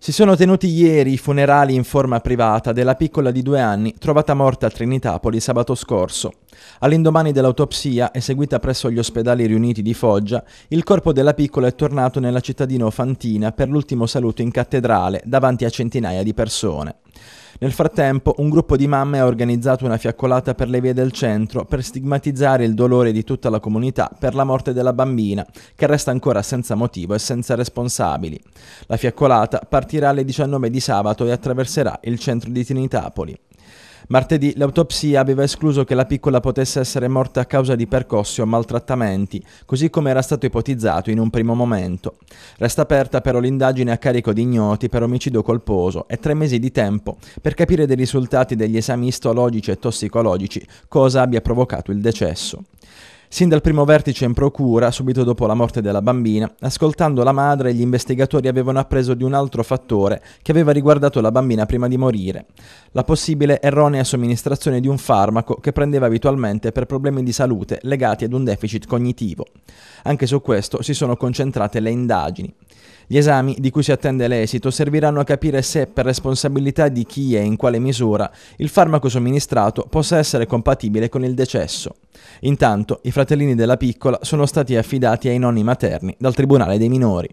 Si sono tenuti ieri i funerali in forma privata della piccola di due anni trovata morta a Trinitapoli sabato scorso. All'indomani dell'autopsia, eseguita presso gli ospedali riuniti di Foggia, il corpo della piccola è tornato nella cittadina Fantina per l'ultimo saluto in cattedrale davanti a centinaia di persone. Nel frattempo, un gruppo di mamme ha organizzato una fiaccolata per le vie del centro per stigmatizzare il dolore di tutta la comunità per la morte della bambina, che resta ancora senza motivo e senza responsabili. La fiaccolata partirà alle 19 di sabato e attraverserà il centro di Trinitapoli. Martedì l'autopsia aveva escluso che la piccola potesse essere morta a causa di percossi o maltrattamenti, così come era stato ipotizzato in un primo momento. Resta aperta però l'indagine a carico di ignoti per omicidio colposo e tre mesi di tempo per capire dei risultati degli esami istologici e tossicologici cosa abbia provocato il decesso. Sin dal primo vertice in procura, subito dopo la morte della bambina, ascoltando la madre, gli investigatori avevano appreso di un altro fattore che aveva riguardato la bambina prima di morire, la possibile erronea somministrazione di un farmaco che prendeva abitualmente per problemi di salute legati ad un deficit cognitivo. Anche su questo si sono concentrate le indagini. Gli esami, di cui si attende l'esito, serviranno a capire se, per responsabilità di chi e in quale misura, il farmaco somministrato possa essere compatibile con il decesso. Intanto, i fratellini della piccola sono stati affidati ai nonni materni dal Tribunale dei minori.